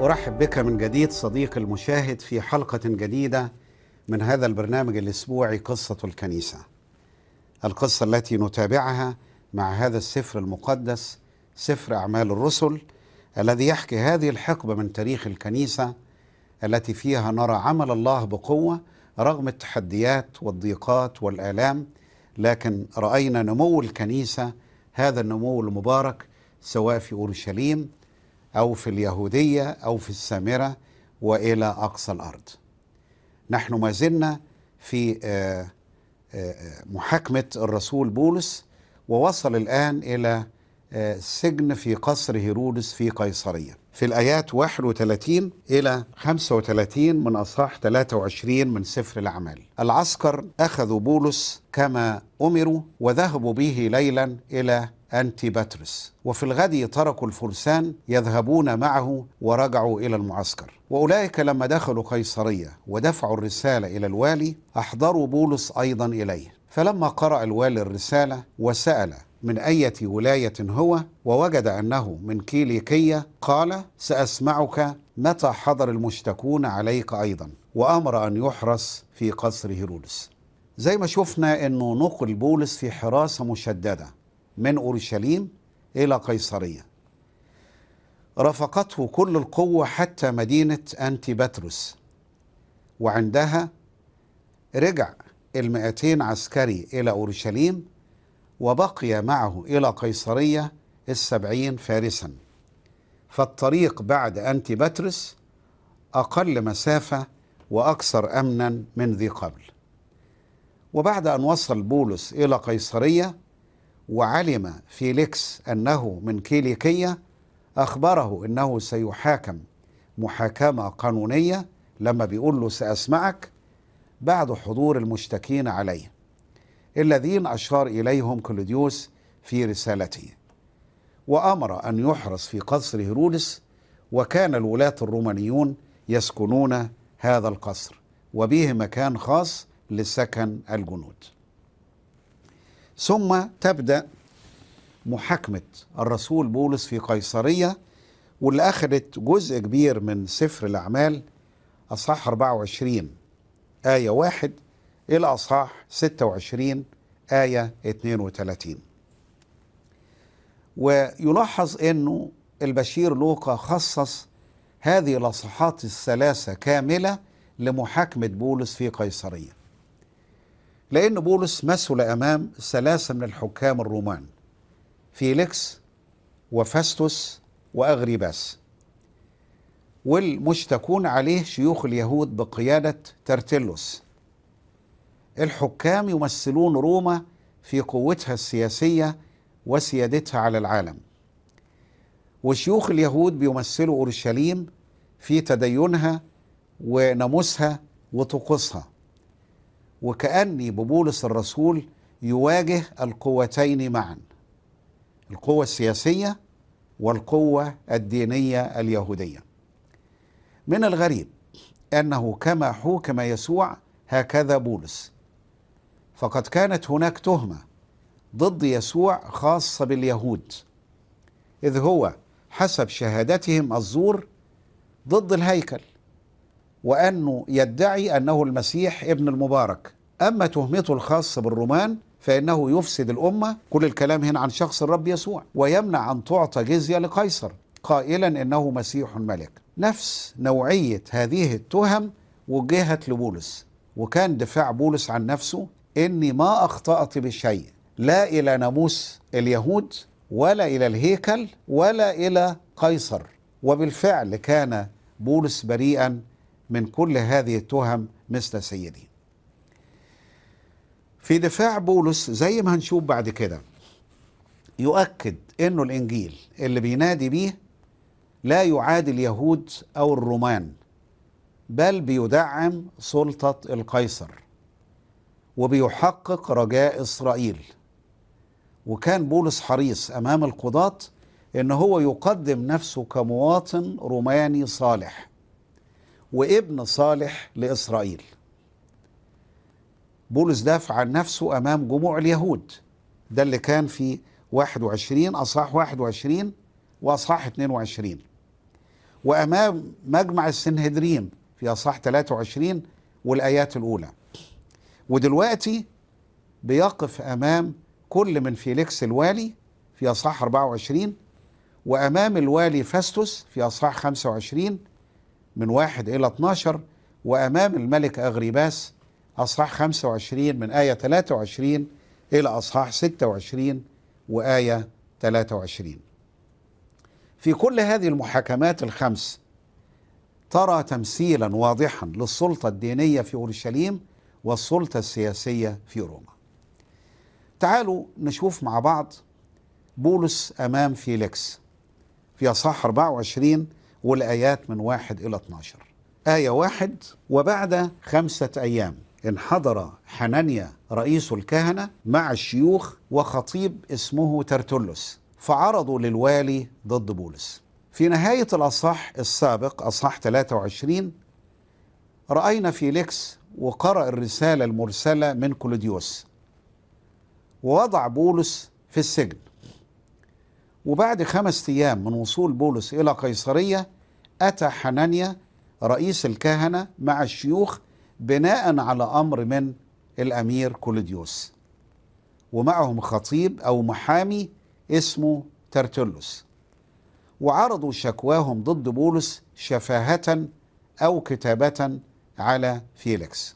ارحب بك من جديد صديق المشاهد في حلقه جديده من هذا البرنامج الاسبوعي قصه الكنيسه القصه التي نتابعها مع هذا السفر المقدس سفر أعمال الرسل الذي يحكي هذه الحقبة من تاريخ الكنيسة التي فيها نرى عمل الله بقوة رغم التحديات والضيقات والآلام لكن رأينا نمو الكنيسة هذا النمو المبارك سواء في أورشليم أو في اليهودية أو في السامرة وإلى أقصى الأرض نحن ما زلنا في آه، آه، محاكمة الرسول بولس ووصل الآن إلى سجن في قصر هيرودس في قيصرية في الآيات 31 إلى 35 من أصحاح 23 من سفر الأعمال العسكر أخذوا بولس كما أمروا وذهبوا به ليلا إلى أنتي باترس وفي الغد تركوا الفرسان يذهبون معه ورجعوا إلى المعسكر وأولئك لما دخلوا قيصرية ودفعوا الرسالة إلى الوالي أحضروا بولس أيضا إليه فلما قرأ الوالي الرسالة وسأل من أية ولاية هو ووجد أنه من كيليكية قال سأسمعك متى حضر المشتكون عليك أيضا وأمر أن يحرس في قصر هيرودس زي ما شفنا أنه نقل بولس في حراسة مشددة من أورشليم إلى قيصرية رافقته كل القوة حتى مدينة أنتي باتروس وعندها رجع المائتين عسكري إلى أورشليم وبقي معه إلى قيصرية السبعين فارسا فالطريق بعد أنتي بطرس أقل مسافة وأكثر أمنا من ذي قبل وبعد أن وصل بولس إلى قيصرية وعلم فيليكس أنه من كيليكية أخبره أنه سيحاكم محاكمة قانونية لما بيقول له سأسمعك بعد حضور المشتكين عليه الذين أشار إليهم كلوديوس في رسالته وأمر أن يحرس في قصر هيرودس وكان الولاة الرومانيون يسكنون هذا القصر وبه مكان خاص لسكن الجنود ثم تبدأ محاكمة الرسول بولس في قيصرية واللي أخذت جزء كبير من سفر الأعمال أصح 24 آية واحد الأصحاح 26 آية 32 ويلاحظ أنه البشير لوقا خصص هذه الأصحاحات الثلاثة كاملة لمحاكمة بولس في قيصرية لأن بولس مثل أمام ثلاثة من الحكام الرومان فيليكس وفاستوس وأغريباس والمشتكون عليه شيوخ اليهود بقيادة ترتلوس الحكام يمثلون روما في قوتها السياسيه وسيادتها على العالم وشيوخ اليهود بيمثلوا اورشليم في تدينها وناموسها وطقوسها وكأني ببولس الرسول يواجه القوتين معا القوة السياسية والقوة الدينية اليهودية من الغريب أنه كما حوكم يسوع هكذا بولس فقد كانت هناك تهمه ضد يسوع خاصه باليهود اذ هو حسب شهادتهم الزور ضد الهيكل وانه يدعي انه المسيح ابن المبارك اما تهمته الخاصه بالرومان فانه يفسد الامه كل الكلام هنا عن شخص الرب يسوع ويمنع ان تعطى جزيه لقيصر قائلا انه مسيح ملك نفس نوعيه هذه التهم وجهت لبولس وكان دفاع بولس عن نفسه اني ما اخطات بشيء لا الى ناموس اليهود ولا الى الهيكل ولا الى قيصر وبالفعل كان بولس بريئا من كل هذه التهم مثل سيدي في دفاع بولس زي ما هنشوف بعد كده يؤكد انه الانجيل اللي بينادي بيه لا يعادي اليهود او الرومان بل بيدعم سلطه القيصر وبيحقق رجاء إسرائيل وكان بولس حريص أمام القضاة إن هو يقدم نفسه كمواطن روماني صالح وابن صالح لإسرائيل بولس دافع عن نفسه أمام جموع اليهود ده اللي كان في 21 أصحاح 21 وأصحاح 22 وأمام مجمع السنهدرين في أصحاح 23 والآيات الأولى ودلوقتي بيقف امام كل من فيليكس الوالي في اصحاح 24 وامام الوالي فاستوس في اصحاح 25 من 1 الى 12 وامام الملك اغريباس اصحاح 25 من ايه 23 الى اصحاح 26 وايه 23 في كل هذه المحاكمات الخمس ترى تمثيلا واضحا للسلطه الدينيه في اورشليم والسلطة السياسية في روما تعالوا نشوف مع بعض بولس أمام فيليكس في أصحاح 24 والآيات من 1 إلى 12 آية 1 وبعد خمسة أيام انحدر حنانيا رئيس الكهنة مع الشيوخ وخطيب اسمه ترتولوس فعرضوا للوالي ضد بولس في نهاية الأصح السابق أصح 23 رأينا فيليكس وقرأ الرسالة المرسلة من كلوديوس ووضع بولس في السجن وبعد خمس أيام من وصول بولس إلى قيصرية أتى حنانيا رئيس الكهنة مع الشيوخ بناء على أمر من الأمير كولوديوس ومعهم خطيب أو محامي اسمه ترتلس وعرضوا شكواهم ضد بولس شفاهة أو كتابة على فيليكس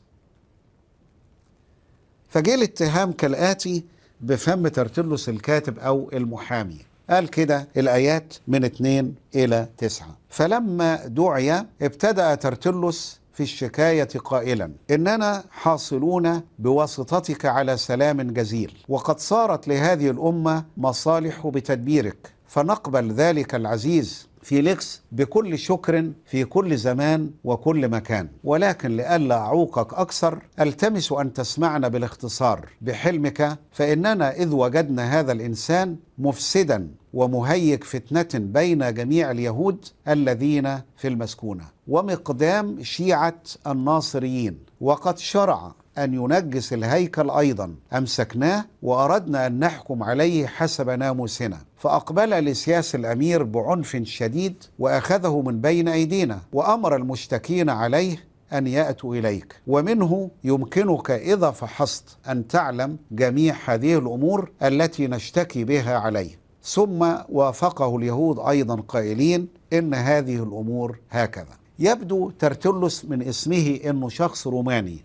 فجه الاتهام كالآتي بفم ترتلس الكاتب أو المحامي قال كده الآيات من 2 إلى 9 فلما دعي ابتدأ ترتلس في الشكاية قائلا إننا حاصلون بواسطتك على سلام جزيل وقد صارت لهذه الأمة مصالح بتدبيرك فنقبل ذلك العزيز فيليكس بكل شكر في كل زمان وكل مكان ولكن لئلا أعوقك أكثر ألتمس أن تسمعنا بالاختصار بحلمك فإننا إذ وجدنا هذا الإنسان مفسدا ومهيج فتنة بين جميع اليهود الذين في المسكونة ومقدام شيعة الناصريين وقد شرع أن ينجس الهيكل أيضا أمسكناه وأردنا أن نحكم عليه حسب ناموسنا فأقبل لسياس الأمير بعنف شديد وأخذه من بين أيدينا وأمر المشتكين عليه أن يأتوا إليك ومنه يمكنك إذا فحصت أن تعلم جميع هذه الأمور التي نشتكي بها عليه ثم وافقه اليهود أيضا قائلين إن هذه الأمور هكذا يبدو ترتلس من اسمه انه شخص روماني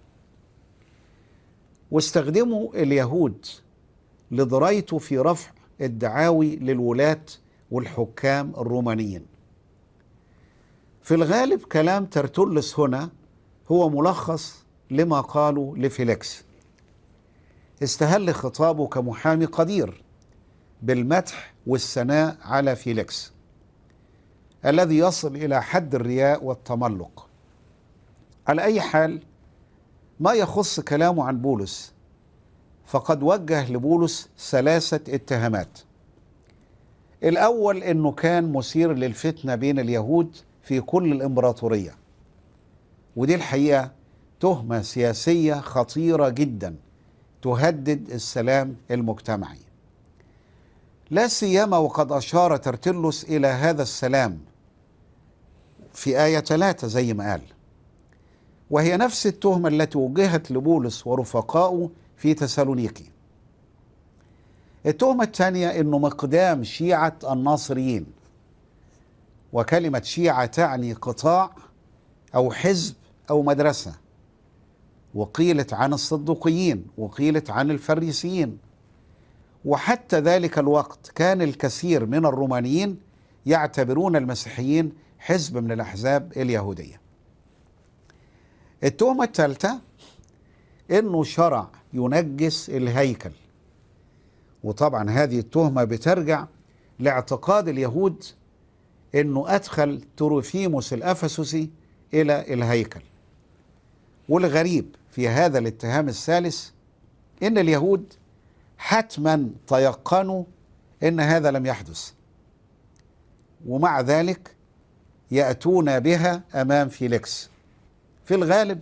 واستخدموا اليهود لضرايته في رفع الدعاوي للولاة والحكام الرومانيين في الغالب كلام ترتلس هنا هو ملخص لما قالوا لفيليكس استهل خطابه كمحامي قدير بالمدح والثناء على فيليكس الذي يصل الى حد الرياء والتملق على اي حال ما يخص كلامه عن بولس فقد وجه لبولس ثلاثة اتهامات الأول أنه كان مثير للفتنة بين اليهود في كل الإمبراطورية ودي الحقيقة تهمة سياسية خطيرة جدا تهدد السلام المجتمعي لا سيما وقد أشار ترتلس إلى هذا السلام في آية ثلاثه زي ما قال وهي نفس التهمة التي وجهت لبولس ورفقائه في تسالونيقي التهمة الثانية أنه مقدام شيعة الناصريين وكلمة شيعة تعني قطاع أو حزب أو مدرسة وقيلت عن الصدوقيين وقيلت عن الفريسيين وحتى ذلك الوقت كان الكثير من الرومانيين يعتبرون المسيحيين حزب من الأحزاب اليهودية التهمة الثالثة انه شرع ينجس الهيكل وطبعا هذه التهمة بترجع لاعتقاد اليهود انه ادخل تروفيموس الافسسي الى الهيكل والغريب في هذا الاتهام الثالث ان اليهود حتما تيقنوا ان هذا لم يحدث ومع ذلك ياتون بها امام فيليكس في الغالب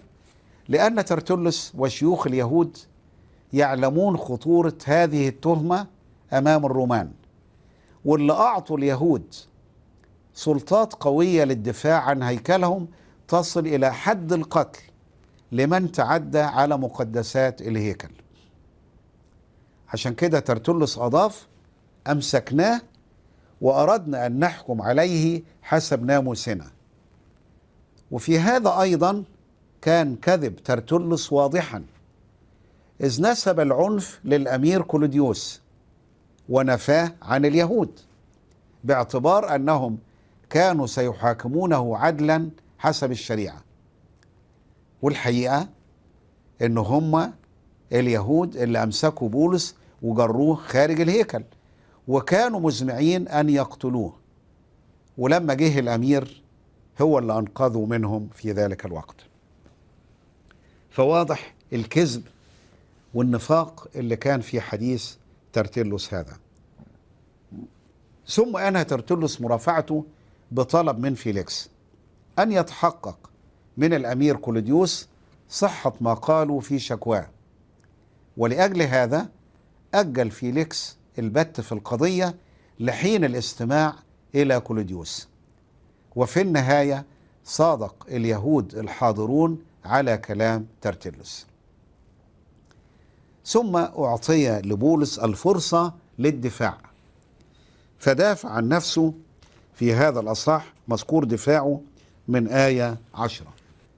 لأن ترتلس وشيوخ اليهود يعلمون خطورة هذه التهمة أمام الرومان واللي أعطوا اليهود سلطات قوية للدفاع عن هيكلهم تصل إلى حد القتل لمن تعدى على مقدسات الهيكل عشان كده ترتلس أضاف أمسكناه وأردنا أن نحكم عليه حسب ناموسنا وفي هذا أيضا كان كذب ترتلس واضحا إذ نسب العنف للأمير كلوديوس ونفاه عن اليهود باعتبار أنهم كانوا سيحاكمونه عدلا حسب الشريعة والحقيقة إن هم اليهود اللي أمسكوا بولس وجروه خارج الهيكل وكانوا مزمعين أن يقتلوه ولما جه الأمير هو اللي أنقذه منهم في ذلك الوقت فواضح الكذب والنفاق اللي كان في حديث ترتلس هذا ثم أنهى ترتلس مرافعته بطلب من فيليكس أن يتحقق من الأمير كولوديوس صحة ما قالوا في شكواه ولأجل هذا أجل فيليكس البت في القضية لحين الاستماع إلى كولوديوس وفي النهاية صادق اليهود الحاضرون على كلام ترتلس ثم أعطي لبولس الفرصة للدفاع فدافع عن نفسه في هذا الأصح مذكور دفاعه من آية عشرة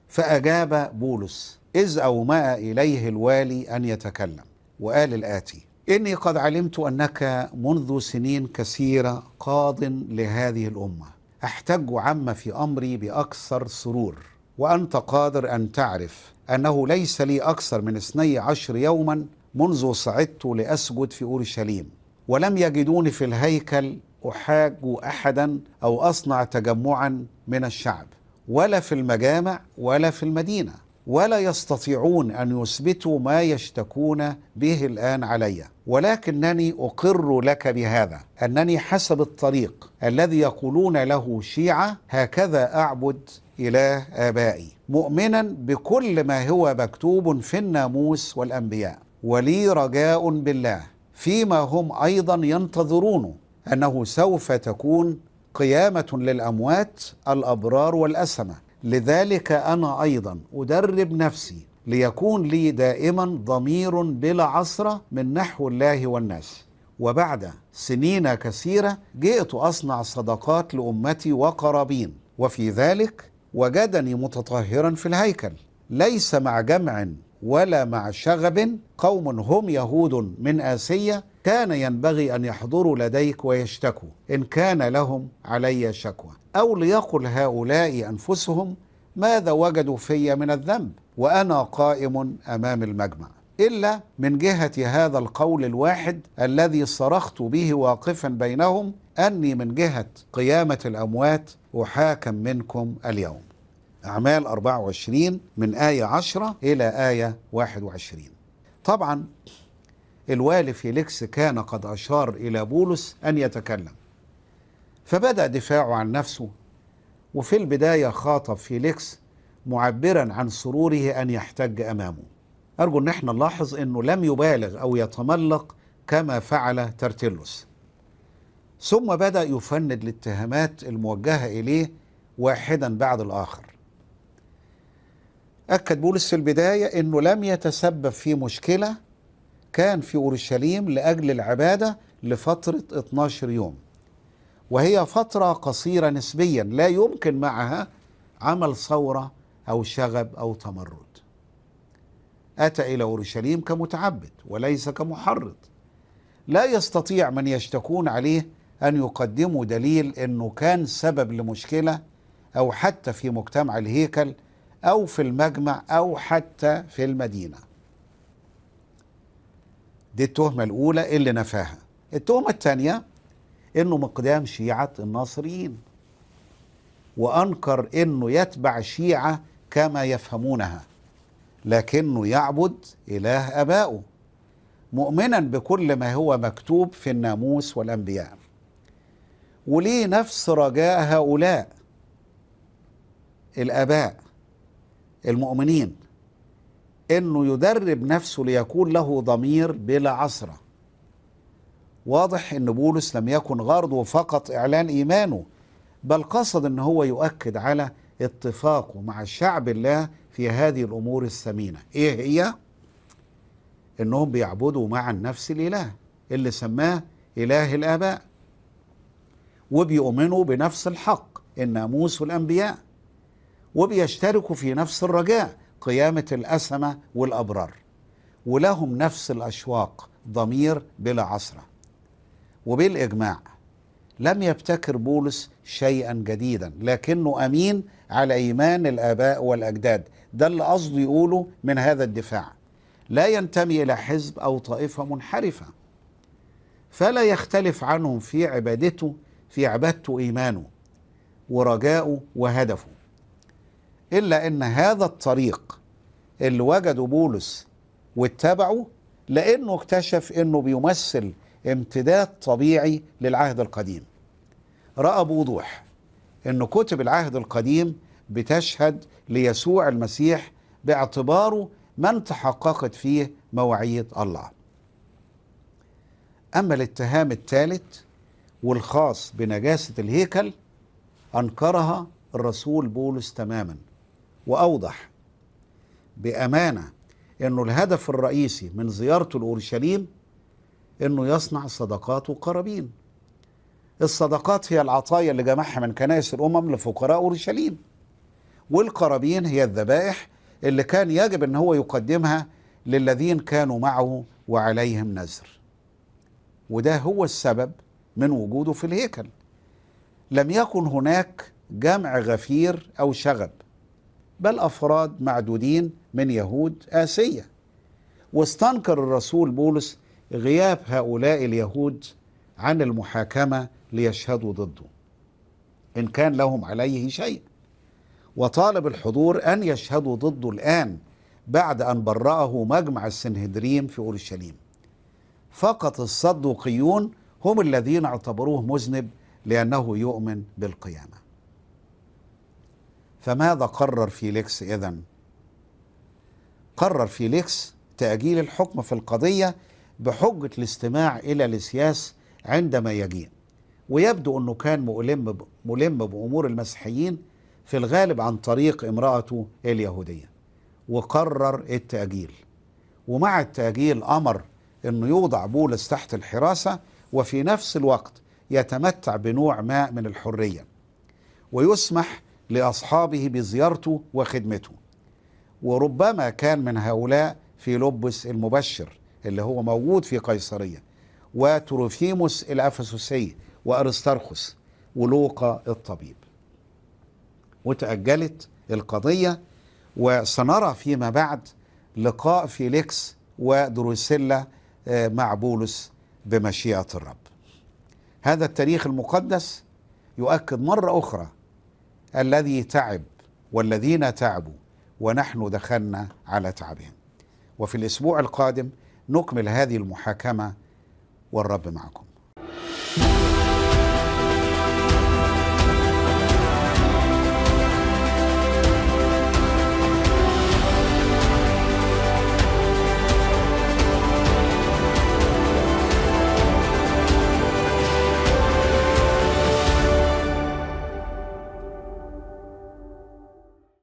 فأجاب بولس إذ أومأ إليه الوالي أن يتكلم وقال الآتي إني قد علمت أنك منذ سنين كثيرة قاض لهذه الأمة أحتج عما في أمري بأكثر سرور وأنت قادر أن تعرف أنه ليس لي أكثر من اثني عشر يوما منذ صعدت لأسجد في أورشليم ولم يجدوني في الهيكل أحاج أحدا أو أصنع تجمعا من الشعب ولا في المجامع ولا في المدينة ولا يستطيعون أن يثبتوا ما يشتكون به الآن علي ولكنني أقر لك بهذا أنني حسب الطريق الذي يقولون له شيعة هكذا أعبد إلى آبائي مؤمنا بكل ما هو مكتوب في الناموس والأنبياء ولي رجاء بالله فيما هم أيضا ينتظرونه أنه سوف تكون قيامة للأموات الأبرار والأسمة لذلك أنا أيضا أدرب نفسي ليكون لي دائما ضمير بلا عصرة من نحو الله والناس وبعد سنين كثيرة جئت أصنع صدقات لأمتي وقرابين وفي ذلك وجدني متطهرا في الهيكل ليس مع جمع ولا مع شغب قوم هم يهود من آسية كان ينبغي أن يحضروا لديك ويشتكوا إن كان لهم علي شكوى أو ليقل هؤلاء أنفسهم ماذا وجدوا في من الذنب وأنا قائم أمام المجمع إلا من جهة هذا القول الواحد الذي صرخت به واقفا بينهم أني من جهة قيامة الأموات أحاكم منكم اليوم أعمال 24 من آية 10 إلى آية 21 طبعا الوالي فيليكس كان قد أشار إلى بولس أن يتكلم فبدأ دفاعه عن نفسه وفي البداية خاطب فيليكس معبرا عن سروره أن يحتج أمامه أرجو أن احنا نلاحظ أنه لم يبالغ أو يتملق كما فعل ترتلس ثم بدأ يفند الاتهامات الموجهة إليه واحدا بعد الآخر أكد بولس في البداية أنه لم يتسبب في مشكلة كان في أورشليم لأجل العبادة لفترة 12 يوم وهي فترة قصيرة نسبيا لا يمكن معها عمل ثورة أو شغب أو تمرد أتى إلى أورشليم كمتعبد وليس كمحرض لا يستطيع من يشتكون عليه أن يقدموا دليل أنه كان سبب لمشكلة أو حتى في مجتمع الهيكل أو في المجمع أو حتى في المدينة دي التهمة الأولى اللي نفاها التهمة الثانية أنه مقدام شيعة الناصريين وأنكر أنه يتبع شيعة كما يفهمونها لكنه يعبد إله أبائه مؤمنا بكل ما هو مكتوب في الناموس والأنبياء وليه نفس رجاء هؤلاء الآباء المؤمنين انه يدرب نفسه ليكون له ضمير بلا عصره واضح ان بولس لم يكن غرضه فقط اعلان ايمانه بل قصد ان هو يؤكد على اتفاقه مع شعب الله في هذه الامور الثمينه ايه هي انهم بيعبدوا مع النفس الاله اللي سماه اله الاباء وبيؤمنوا بنفس الحق الناموس والأنبياء وبيشتركوا في نفس الرجاء قيامة الأسمة والأبرار ولهم نفس الأشواق ضمير بلا عصرة وبالإجماع لم يبتكر بولس شيئا جديدا لكنه أمين على إيمان الآباء والأجداد ده اللي قصده يقوله من هذا الدفاع لا ينتمي إلى حزب أو طائفة منحرفة فلا يختلف عنهم في عبادته في عبادته وإيمانه ورجاءه وهدفه إلا أن هذا الطريق اللي وجده بولس واتبعه لأنه اكتشف أنه بيمثل امتداد طبيعي للعهد القديم رأى بوضوح أن كتب العهد القديم بتشهد ليسوع المسيح باعتباره من تحققت فيه مواعيد الله أما الاتهام الثالث والخاص بنجاسة الهيكل أنكرها الرسول بولس تماما وأوضح بأمانة أنه الهدف الرئيسي من زيارته لأورشليم أنه يصنع صدقات وقرابين الصدقات هي العطايا اللي جمعها من كنائس الأمم لفقراء أورشليم والقرابين هي الذبائح اللي كان يجب أن هو يقدمها للذين كانوا معه وعليهم نذر وده هو السبب من وجوده في الهيكل لم يكن هناك جمع غفير أو شغب بل أفراد معدودين من يهود آسية واستنكر الرسول بولس غياب هؤلاء اليهود عن المحاكمة ليشهدوا ضده إن كان لهم عليه شيء وطالب الحضور أن يشهدوا ضده الآن بعد أن برأه مجمع السنهدريم في أورشليم فقط الصدوقيون هم الذين اعتبروه مذنب لأنه يؤمن بالقيامة فماذا قرر فيليكس إذا؟ قرر فيليكس تأجيل الحكم في القضية بحجة الاستماع إلى لسياس عندما يجيء ويبدو أنه كان ملم ملم بأمور المسيحيين في الغالب عن طريق امرأته اليهودية وقرر التأجيل ومع التأجيل أمر أنه يوضع بولس تحت الحراسة وفي نفس الوقت يتمتع بنوع ما من الحرية ويسمح لأصحابه بزيارته وخدمته وربما كان من هؤلاء في لبس المبشر اللي هو موجود في قيصرية وتروفيموس الافسوسي وأرسترخس ولوقا الطبيب وتأجلت القضية وسنرى فيما بعد لقاء فيليكس ودروسيلا آه، مع بولس بمشيئة الرب هذا التاريخ المقدس يؤكد مرة أخرى الذي تعب والذين تعبوا ونحن دخلنا على تعبهم وفي الأسبوع القادم نكمل هذه المحاكمة والرب معكم